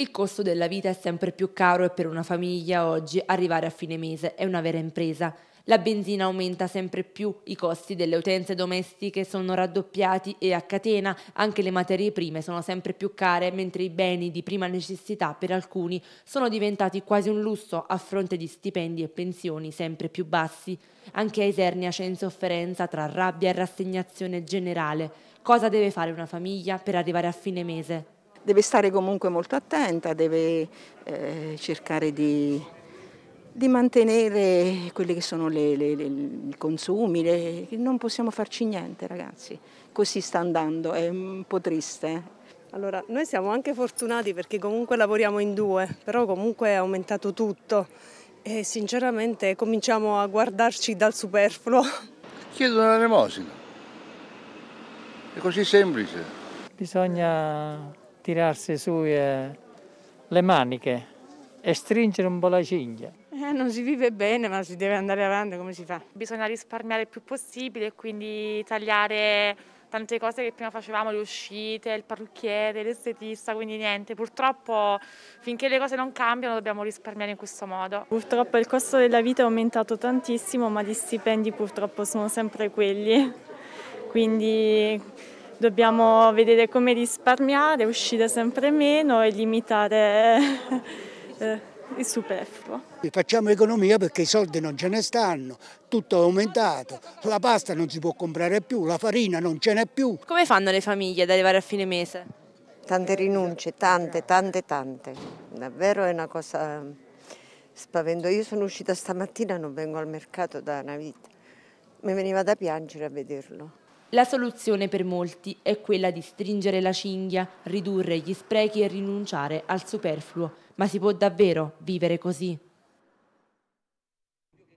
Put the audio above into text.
Il costo della vita è sempre più caro e per una famiglia oggi arrivare a fine mese è una vera impresa. La benzina aumenta sempre più, i costi delle utenze domestiche sono raddoppiati e a catena anche le materie prime sono sempre più care, mentre i beni di prima necessità per alcuni sono diventati quasi un lusso a fronte di stipendi e pensioni sempre più bassi. Anche a Isernia c'è insofferenza tra rabbia e rassegnazione generale. Cosa deve fare una famiglia per arrivare a fine mese? deve stare comunque molto attenta, deve eh, cercare di, di, mantenere quelli che sono i consumi, le, non possiamo farci niente ragazzi, così sta andando, è un po' triste. Allora, noi siamo anche fortunati perché comunque lavoriamo in due, però comunque è aumentato tutto e sinceramente cominciamo a guardarci dal superfluo. Chiedo una remosina, è così semplice. Bisogna tirarsi su eh, le maniche e stringere un po' la cinghia. Eh, non si vive bene, ma si deve andare avanti, come si fa? Bisogna risparmiare il più possibile e quindi tagliare tante cose che prima facevamo, le uscite, il parrucchiere, l'estetista, quindi niente. Purtroppo finché le cose non cambiano dobbiamo risparmiare in questo modo. Purtroppo il costo della vita è aumentato tantissimo, ma gli stipendi purtroppo sono sempre quelli. Quindi dobbiamo vedere come risparmiare, uscire sempre meno e limitare eh, il superfluo. Facciamo economia perché i soldi non ce ne stanno, tutto è aumentato, la pasta non si può comprare più, la farina non ce n'è più. Come fanno le famiglie ad arrivare a fine mese? Tante rinunce, tante, tante, tante. Davvero è una cosa spavento. Io sono uscita stamattina, non vengo al mercato da una vita. Mi veniva da piangere a vederlo. La soluzione per molti è quella di stringere la cinghia, ridurre gli sprechi e rinunciare al superfluo, ma si può davvero vivere così?